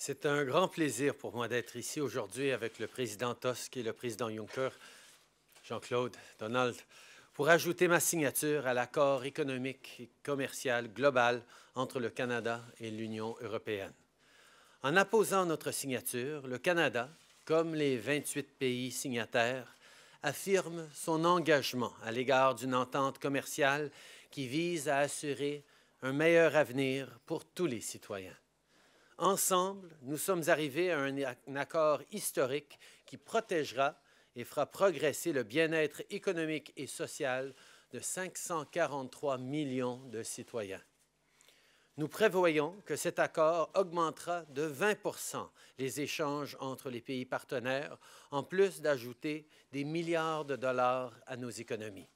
C'est un grand plaisir pour moi d'être ici aujourd'hui avec le président Tusk et le président Juncker, Jean-Claude, Donald, pour ajouter ma signature à l'accord économique et commercial global entre le Canada et l'Union européenne. En apposant notre signature, le Canada, comme les 28 pays signataires, affirme son engagement à l'égard d'une entente commerciale qui vise à assurer un meilleur avenir pour tous les citoyens. Ensemble, nous sommes arrivés à un, accord historique qui protégera et fera progresser le bien-être économique et social de 543 millions de citoyens. Nous prévoyons que cet accord augmentera de 20 les échanges entre les pays partenaires, en plus d'ajouter des milliards de dollars à nos économies.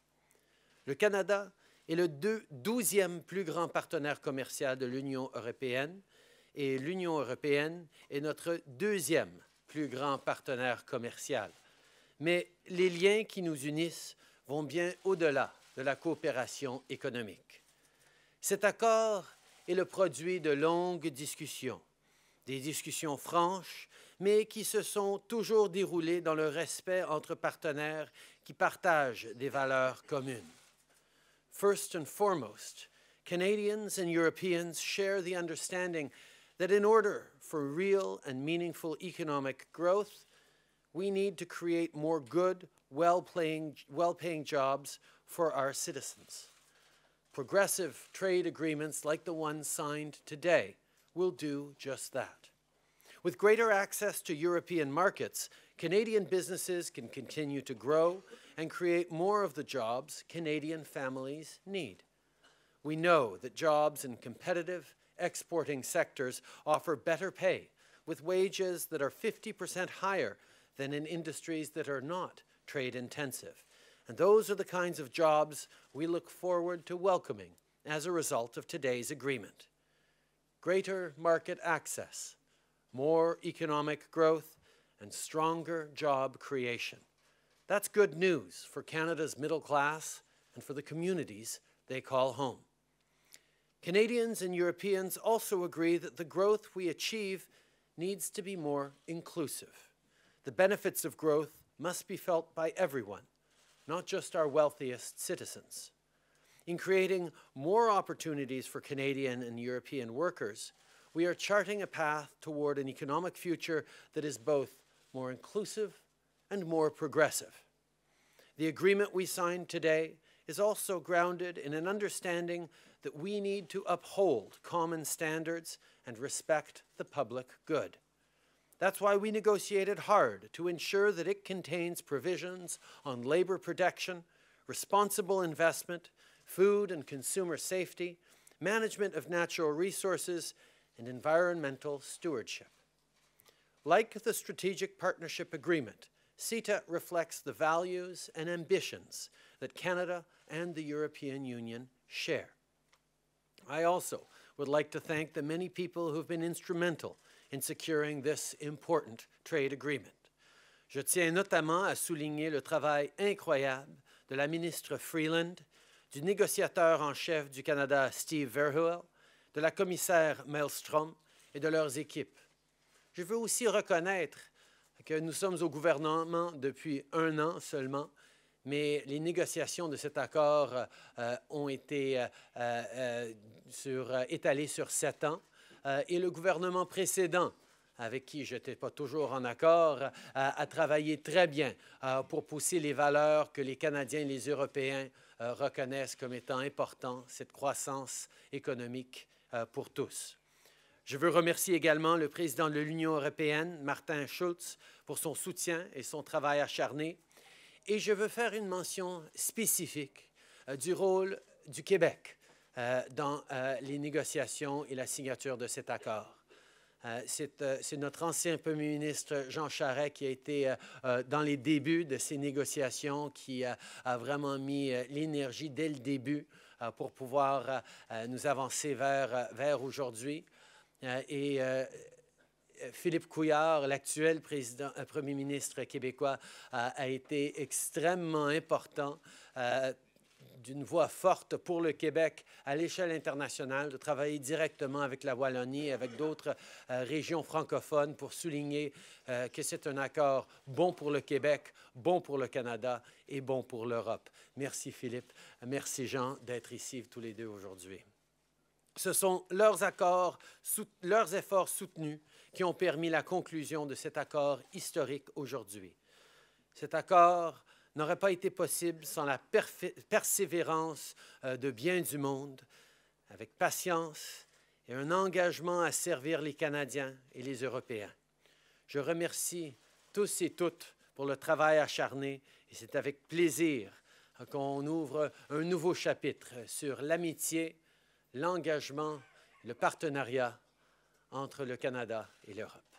Le Canada est le 12e plus grand partenaire commercial de l'Union européenne et l'Union européenne est notre deuxième plus grand partenaire commercial. Mais les liens qui nous unissent vont bien au-delà de la coopération économique. Cet accord est le produit de longues discussions, des discussions franches, mais qui se sont toujours déroulées dans le respect entre partenaires qui partagent des valeurs communes. First and foremost, Canadians and Europeans share the understanding that in order for real and meaningful economic growth, we need to create more good, well-paying well -paying jobs for our citizens. Progressive trade agreements like the one signed today will do just that. With greater access to European markets, Canadian businesses can continue to grow and create more of the jobs Canadian families need. We know that jobs in competitive exporting sectors offer better pay with wages that are 50% higher than in industries that are not trade intensive. And those are the kinds of jobs we look forward to welcoming as a result of today's agreement. Greater market access, more economic growth, and stronger job creation. That's good news for Canada's middle class and for the communities they call home. Canadians and Europeans also agree that the growth we achieve needs to be more inclusive. The benefits of growth must be felt by everyone, not just our wealthiest citizens. In creating more opportunities for Canadian and European workers, we are charting a path toward an economic future that is both more inclusive and more progressive. The agreement we signed today is also grounded in an understanding that we need to uphold common standards and respect the public good. That's why we negotiated hard to ensure that it contains provisions on labor protection, responsible investment, food and consumer safety, management of natural resources, and environmental stewardship. Like the Strategic Partnership Agreement, CETA reflects the values and ambitions that Canada and the European Union share. I also would like to thank the many people have been instrumental in securing this important trade agreement. Je tiens notamment à souligner le travail incroyable de la ministre Freeland, du négociateur en chef du Canada Steve Verhoeven, de la commissaire Maelstrom et de leurs équipes. Je veux aussi reconnaître que nous sommes au gouvernement depuis un an seulement mais les négociations de cet accord euh, ont été euh, euh, étalées sur sept ans et le gouvernement précédent avec qui je n'étais pas toujours en accord, a travaillé très bien pour pousser les valeurs que les Canadiens et les Européens reconnaissent comme étant importantes, cette croissance économique pour tous. Je veux remercier également le président de l'Union européenne, Martin Schulz, pour son soutien et son travail acharné. Et je veux faire une mention spécifique euh, du rôle du Québec euh, dans euh, les négociations et la signature de cet accord. C'est notre ancien premier ministre Jean Charest qui a été dans les débuts de ces négociations, qui a vraiment mis l'énergie dès le début pour pouvoir nous avancer vers, vers aujourd'hui. et euh, Philippe Couillard, l'actuel euh, premier ministre québécois, a, été extrêmement important euh, d'une voix forte pour le Québec à l'échelle internationale, de travailler directement avec la Wallonie et avec d'autres régions francophones pour souligner que c'est un accord bon pour le Québec, bon pour le Canada et bon pour l'Europe. Merci Philippe, merci Jean d'être ici tous les deux aujourd'hui. Ce sont leurs accords, leurs efforts soutenus qui ont permis la conclusion de cet accord historique aujourd'hui. Cet accord n'aurait pas été possible sans la persévérance euh, de bien du monde, avec patience et un engagement à servir les Canadiens et les Européens. Je remercie tous et toutes pour le travail acharné et c'est avec plaisir euh, qu'on ouvre un nouveau chapitre sur l'amitié, l'engagement, le partenariat entre le Canada et l'Europe.